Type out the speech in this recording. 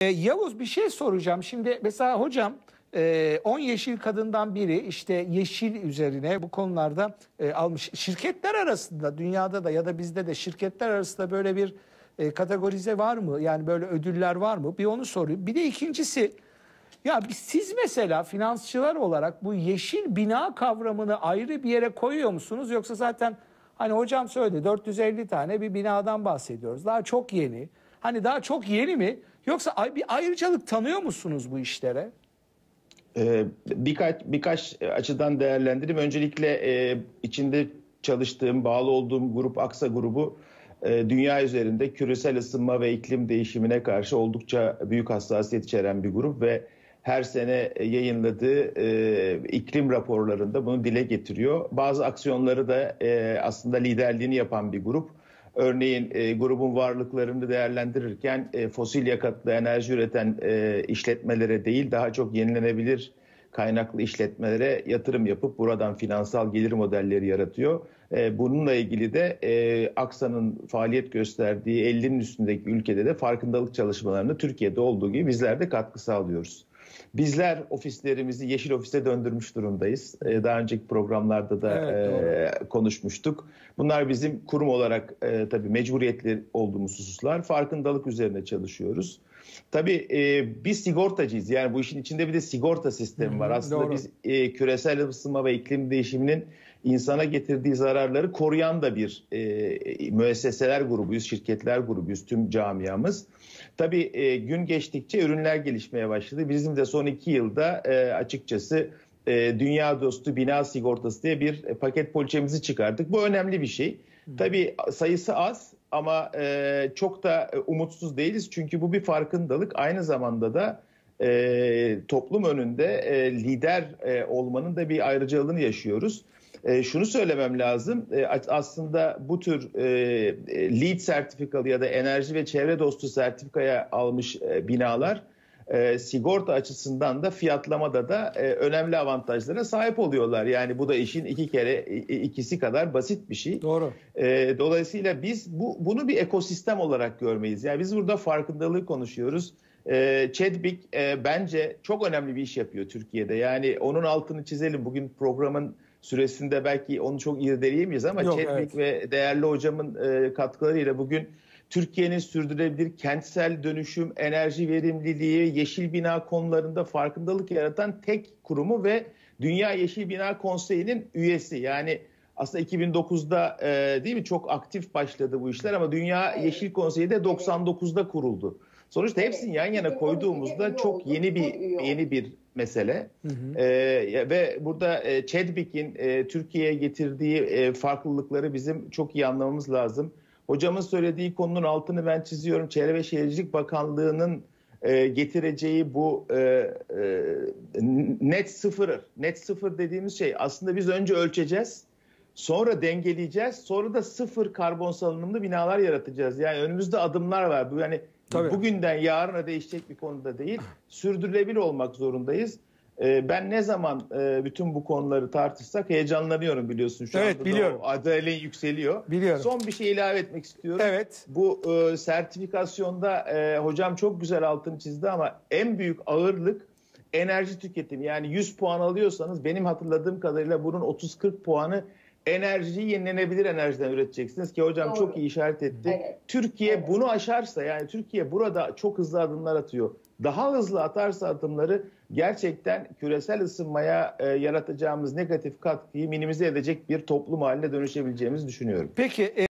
Ee, Yavuz bir şey soracağım. Şimdi mesela hocam 10 e, yeşil kadından biri işte yeşil üzerine bu konularda e, almış. Şirketler arasında dünyada da ya da bizde de şirketler arasında böyle bir e, kategorize var mı? Yani böyle ödüller var mı? Bir onu sorayım. Bir de ikincisi ya siz mesela finansçılar olarak bu yeşil bina kavramını ayrı bir yere koyuyor musunuz? Yoksa zaten hani hocam söyledi 450 tane bir binadan bahsediyoruz. Daha çok yeni. Hani daha çok yeni mi? Yoksa bir ayrıcalık tanıyor musunuz bu işlere? Ee, birkaç birkaç açıdan değerlendirdim. Öncelikle e, içinde çalıştığım, bağlı olduğum grup Aksa grubu e, dünya üzerinde küresel ısınma ve iklim değişimine karşı oldukça büyük hassasiyet içeren bir grup ve her sene e, yayınladığı e, iklim raporlarında bunu dile getiriyor. Bazı aksiyonları da e, aslında liderliğini yapan bir grup. Örneğin e, grubun varlıklarını değerlendirirken e, fosil yakıtlı enerji üreten e, işletmelere değil daha çok yenilenebilir kaynaklı işletmelere yatırım yapıp buradan finansal gelir modelleri yaratıyor. E, bununla ilgili de e, Aksa'nın faaliyet gösterdiği 50'nin üstündeki ülkede de farkındalık çalışmalarını Türkiye'de olduğu gibi bizler de katkı sağlıyoruz. Bizler ofislerimizi yeşil ofise döndürmüş durumdayız. Ee, daha önceki programlarda da evet, e, konuşmuştuk. Bunlar bizim kurum olarak e, tabii mecburiyetli olduğumuz hususlar. Farkındalık üzerine çalışıyoruz. Tabii e, biz sigortacıyız. Yani bu işin içinde bir de sigorta sistemi var. Aslında Doğru. biz e, küresel ısınma ve iklim değişiminin insana getirdiği zararları koruyan da bir e, müesseseler grubuyuz, şirketler grubuyuz, tüm camiamız. Tabii e, gün geçtikçe ürünler gelişmeye başladı. Bizim de son iki yılda e, açıkçası e, Dünya Dostu Bina Sigortası diye bir paket poliçemizi çıkardık. Bu önemli bir şey. Tabii sayısı az ama e, çok da e, umutsuz değiliz. Çünkü bu bir farkındalık aynı zamanda da e, toplum önünde e, lider e, olmanın da bir ayrıcalığını yaşıyoruz. E, şunu söylemem lazım. E, aslında bu tür e, e, lead sertifikalı ya da enerji ve çevre dostu sertifikaya almış e, binalar e, sigorta açısından da fiyatlamada da e, önemli avantajlara sahip oluyorlar. Yani bu da işin iki kere ikisi kadar basit bir şey. Doğru. E, dolayısıyla biz bu bunu bir ekosistem olarak görmeyiz. Yani biz burada farkındalığı konuşuyoruz. E, Chadwick e, bence çok önemli bir iş yapıyor Türkiye'de. Yani onun altını çizelim. Bugün programın süresinde belki onu çok irdeleyemeyiz ama Yok, Chadwick evet. ve değerli hocamın e, katkılarıyla bugün Türkiye'nin sürdürülebilir kentsel dönüşüm, enerji verimliliği, yeşil bina konularında farkındalık yaratan tek kurumu ve Dünya Yeşil Bina Konseyi'nin üyesi. Yani aslında 2009'da e, değil mi çok aktif başladı bu işler ama Dünya Yeşil Konseyi de 99'da kuruldu. Sonuçta hepsini yan yana koyduğumuzda çok yeni bir yeni bir mesele. Hı hı. E, ve burada e, Chadwick'in e, Türkiye'ye getirdiği e, farklılıkları bizim çok iyi anlamamız lazım. Hocamın söylediği konunun altını ben çiziyorum. Çevre ve Şehircilik Bakanlığı'nın e, getireceği bu e, e, net sıfır, net sıfır dediğimiz şey aslında biz önce ölçeceğiz, sonra dengeleyeceğiz, sonra da sıfır karbon salınımlı binalar yaratacağız. Yani önümüzde adımlar var. Bu yani Tabii. bugünden yarına değişecek bir konuda değil, sürdürülebilir olmak zorundayız. Ee, ben ne zaman e, bütün bu konuları tartışsak heyecanlanıyorum biliyorsun. Şu evet biliyorum. Adrenalin yükseliyor. Biliyorum. Son bir şey ilave etmek istiyorum. Evet. Bu e, sertifikasyonda e, hocam çok güzel altını çizdi ama en büyük ağırlık enerji tüketimi. Yani 100 puan alıyorsanız benim hatırladığım kadarıyla bunun 30-40 puanı enerjiyi yenilenebilir enerjiden üreteceksiniz ki hocam Doğru. çok iyi işaret etti. Evet. Türkiye evet. bunu aşarsa yani Türkiye burada çok hızlı adımlar atıyor daha hızlı atarsa adımları gerçekten küresel ısınmaya e, yaratacağımız negatif katkıyı minimize edecek bir toplum haline dönüşebileceğimizi düşünüyorum. Peki e